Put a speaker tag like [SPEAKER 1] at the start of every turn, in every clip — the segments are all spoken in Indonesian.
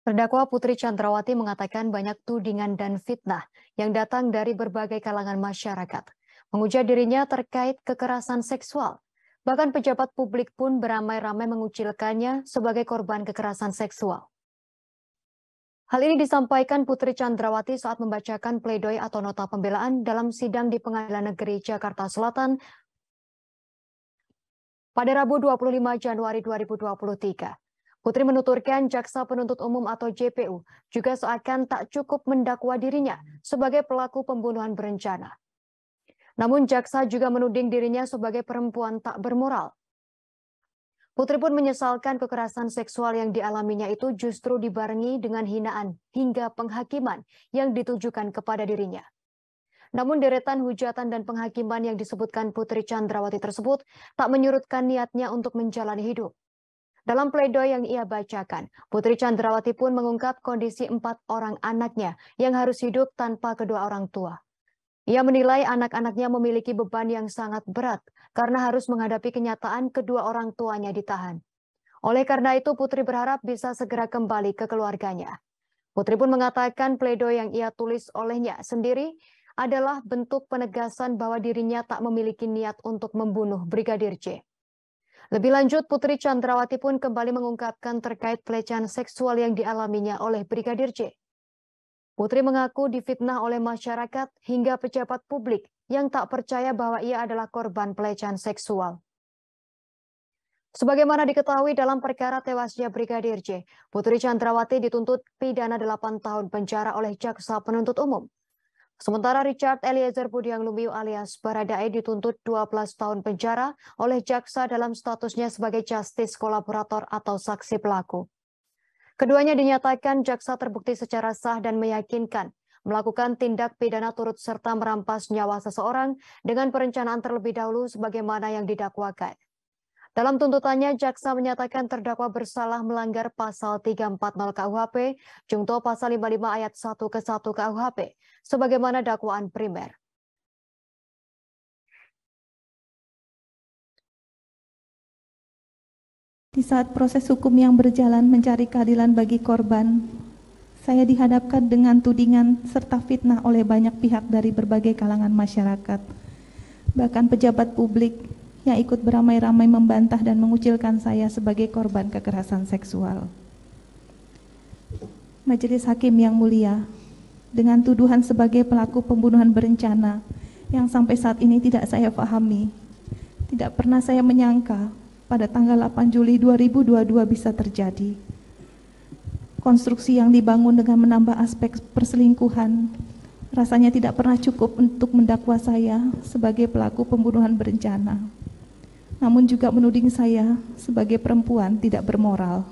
[SPEAKER 1] Terdakwa Putri Chandrawati mengatakan banyak tudingan dan fitnah yang datang dari berbagai kalangan masyarakat. Mengujar dirinya terkait kekerasan seksual. Bahkan pejabat publik pun beramai-ramai mengucilkannya sebagai korban kekerasan seksual. Hal ini disampaikan Putri Chandrawati saat membacakan pledoi atau nota pembelaan dalam sidang di Pengadilan Negeri Jakarta Selatan pada Rabu 25 Januari 2023. Putri menuturkan jaksa penuntut umum atau JPU juga seakan tak cukup mendakwa dirinya sebagai pelaku pembunuhan berencana. Namun jaksa juga menuding dirinya sebagai perempuan tak bermoral. Putri pun menyesalkan kekerasan seksual yang dialaminya itu justru dibarengi dengan hinaan hingga penghakiman yang ditujukan kepada dirinya. Namun deretan hujatan dan penghakiman yang disebutkan Putri Chandrawati tersebut tak menyurutkan niatnya untuk menjalani hidup. Dalam pledoi yang ia bacakan, Putri Chandrawati pun mengungkap kondisi empat orang anaknya yang harus hidup tanpa kedua orang tua. Ia menilai anak-anaknya memiliki beban yang sangat berat karena harus menghadapi kenyataan kedua orang tuanya ditahan. Oleh karena itu, Putri berharap bisa segera kembali ke keluarganya. Putri pun mengatakan pledoi yang ia tulis olehnya sendiri adalah bentuk penegasan bahwa dirinya tak memiliki niat untuk membunuh Brigadir J. Lebih lanjut, Putri Chandrawati pun kembali mengungkapkan terkait pelecehan seksual yang dialaminya oleh Brigadir J. Putri mengaku difitnah oleh masyarakat hingga pejabat publik yang tak percaya bahwa ia adalah korban pelecehan seksual. Sebagaimana diketahui dalam perkara tewasnya Brigadir J, Putri Chandrawati dituntut pidana 8 tahun penjara oleh Jaksa Penuntut Umum. Sementara Richard Eliezer Budiang Lumiu alias Baradae dituntut 12 tahun penjara oleh jaksa dalam statusnya sebagai justice kolaborator atau saksi pelaku. Keduanya dinyatakan jaksa terbukti secara sah dan meyakinkan melakukan tindak pidana turut serta merampas nyawa seseorang dengan perencanaan terlebih dahulu sebagaimana yang didakwakan. Dalam tuntutannya, jaksa menyatakan terdakwa bersalah melanggar pasal 340 KUHP, jungto pasal 55 ayat 1 ke 1 KUHP, sebagaimana dakwaan primer. Di saat proses hukum yang berjalan mencari keadilan bagi korban,
[SPEAKER 2] saya dihadapkan dengan tudingan serta fitnah oleh banyak pihak dari berbagai kalangan masyarakat, bahkan pejabat publik yang ikut beramai-ramai membantah dan mengucilkan saya sebagai korban kekerasan seksual. Majelis Hakim yang mulia, dengan tuduhan sebagai pelaku pembunuhan berencana yang sampai saat ini tidak saya pahami, tidak pernah saya menyangka pada tanggal 8 Juli 2022 bisa terjadi. Konstruksi yang dibangun dengan menambah aspek perselingkuhan rasanya tidak pernah cukup untuk mendakwa saya sebagai pelaku pembunuhan berencana namun juga menuding saya sebagai perempuan tidak bermoral.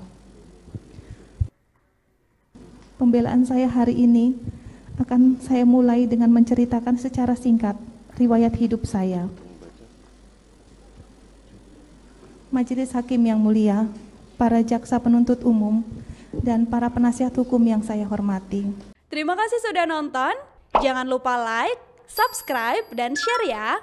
[SPEAKER 2] Pembelaan saya hari ini akan saya mulai dengan menceritakan secara singkat riwayat hidup saya. Majelis Hakim yang mulia, para jaksa penuntut umum, dan para penasihat hukum yang saya hormati. Terima kasih sudah nonton. Jangan lupa like, subscribe, dan share ya.